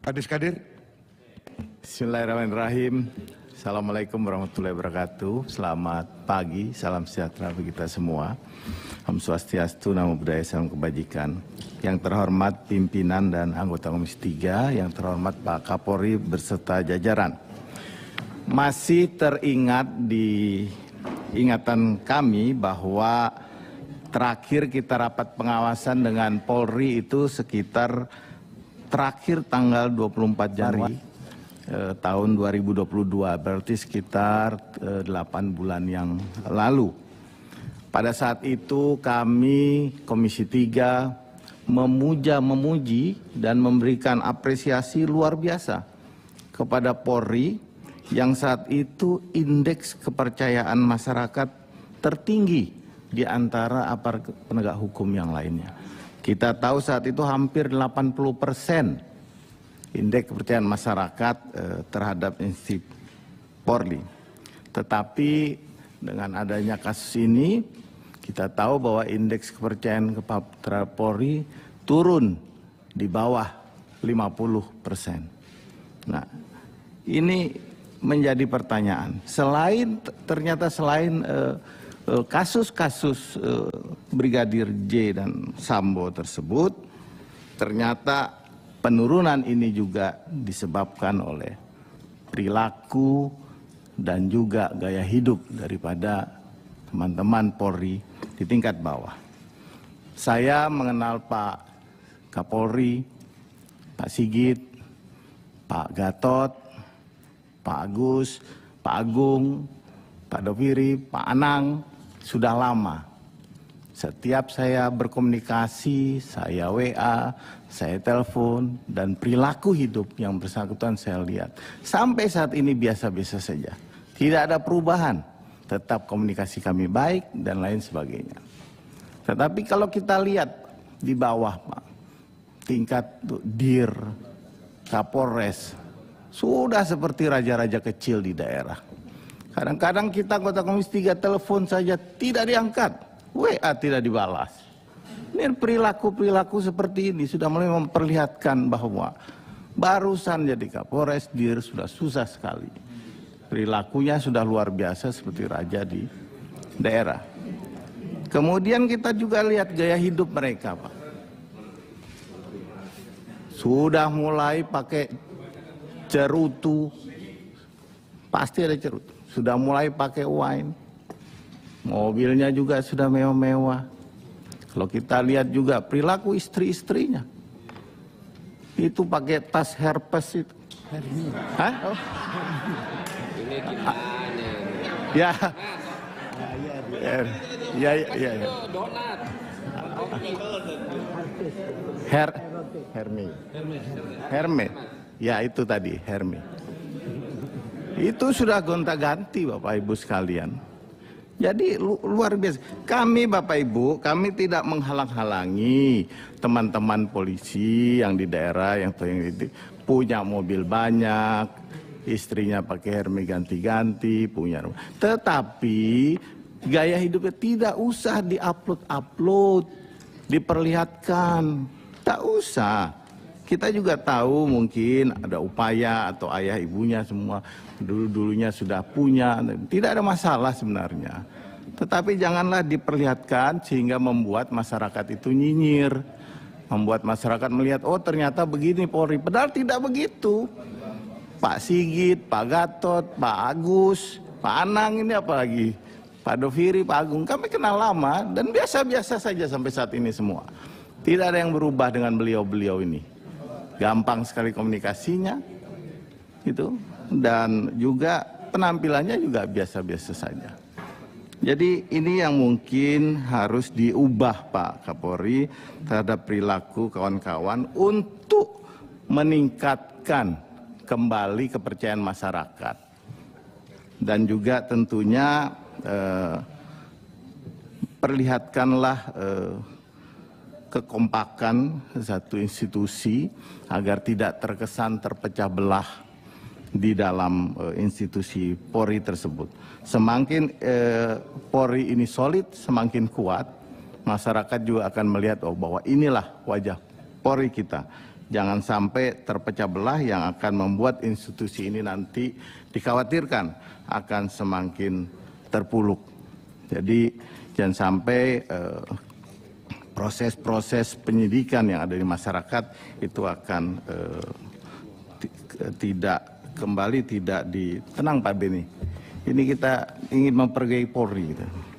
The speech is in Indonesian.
Adis Kadir. Bismillahirrahmanirrahim. Assalamualaikum warahmatullahi wabarakatuh. Selamat pagi, salam sejahtera bagi kita semua. Om Swastiastu, Namo Buddhaya, Salam Kebajikan. Yang terhormat pimpinan dan anggota Komisi 3, yang terhormat Pak Kapolri berserta jajaran. Masih teringat di ingatan kami bahwa terakhir kita rapat pengawasan dengan Polri itu sekitar terakhir tanggal 24 Januari eh, tahun 2022 berarti sekitar eh, 8 bulan yang lalu. Pada saat itu kami Komisi 3 memuja memuji dan memberikan apresiasi luar biasa kepada Polri yang saat itu indeks kepercayaan masyarakat tertinggi di antara aparat penegak hukum yang lainnya. Kita tahu saat itu hampir 80 persen indeks kepercayaan masyarakat eh, terhadap institusi Polri. Tetapi dengan adanya kasus ini, kita tahu bahwa indeks kepercayaan kepada Polri turun di bawah 50 persen. Nah, ini menjadi pertanyaan. Selain ternyata selain eh, Eh, kasus-kasus eh, Brigadir J dan Sambo tersebut ternyata penurunan ini juga disebabkan oleh perilaku dan juga gaya hidup daripada teman-teman Polri di tingkat bawah. Saya mengenal Pak Kapolri, Pak Sigit, Pak Gatot, Pak Agus, Pak Agung, Pak Doviri, Pak Anang, sudah lama. Setiap saya berkomunikasi, saya WA, saya telepon, dan perilaku hidup yang bersangkutan saya lihat. Sampai saat ini biasa-biasa saja. Tidak ada perubahan. Tetap komunikasi kami baik dan lain sebagainya. Tetapi kalau kita lihat di bawah, Pak, tingkat dir, kapolres, sudah seperti raja-raja kecil di daerah Kadang-kadang kita anggota komisi 3 telepon saja tidak diangkat. WA tidak dibalas. Ini perilaku-perilaku seperti ini sudah mulai memperlihatkan bahwa barusan jadi Kapolres dir sudah susah sekali. Perilakunya sudah luar biasa seperti raja di daerah. Kemudian kita juga lihat gaya hidup mereka, Pak. Sudah mulai pakai cerutu. Pasti ada cerutu. Sudah mulai pakai wine. Mobilnya juga sudah mewah-mewah. Kalau kita lihat juga perilaku istri-istrinya. Itu pakai tas herpes itu. Hah? Oh. Ya. Ya, Ya. Ya, ya, ya. ya. Her, Herme. Herme. Ya, itu tadi, Herme. Itu sudah gonta-ganti Bapak Ibu sekalian. Jadi luar biasa. Kami Bapak Ibu, kami tidak menghalang-halangi teman-teman polisi yang di daerah yang, punya mobil banyak, istrinya pakai Hermes ganti-ganti, punya rumah. Tetapi gaya hidupnya tidak usah diupload-upload, diperlihatkan. Tak usah. Kita juga tahu mungkin ada upaya atau ayah ibunya semua dulu-dulunya sudah punya. Tidak ada masalah sebenarnya. Tetapi janganlah diperlihatkan sehingga membuat masyarakat itu nyinyir. Membuat masyarakat melihat, oh ternyata begini Polri. Padahal tidak begitu. Pak Sigit, Pak Gatot, Pak Agus, Pak Anang ini apalagi Pak Doviri, Pak Agung, kami kenal lama dan biasa-biasa saja sampai saat ini semua. Tidak ada yang berubah dengan beliau-beliau ini gampang sekali komunikasinya gitu dan juga penampilannya juga biasa-biasa saja. Jadi ini yang mungkin harus diubah Pak Kapolri terhadap perilaku kawan-kawan untuk meningkatkan kembali kepercayaan masyarakat dan juga tentunya eh, perlihatkanlah eh, kekompakan satu institusi agar tidak terkesan terpecah belah di dalam uh, institusi Polri tersebut. Semakin uh, Polri ini solid, semakin kuat, masyarakat juga akan melihat oh bahwa inilah wajah Polri kita. Jangan sampai terpecah belah yang akan membuat institusi ini nanti dikhawatirkan akan semakin terpuluk Jadi jangan sampai uh, proses-proses penyidikan yang ada di masyarakat itu akan eh, tidak kembali tidak ditenang Pak Beni. Ini kita ingin mempergi Polri gitu.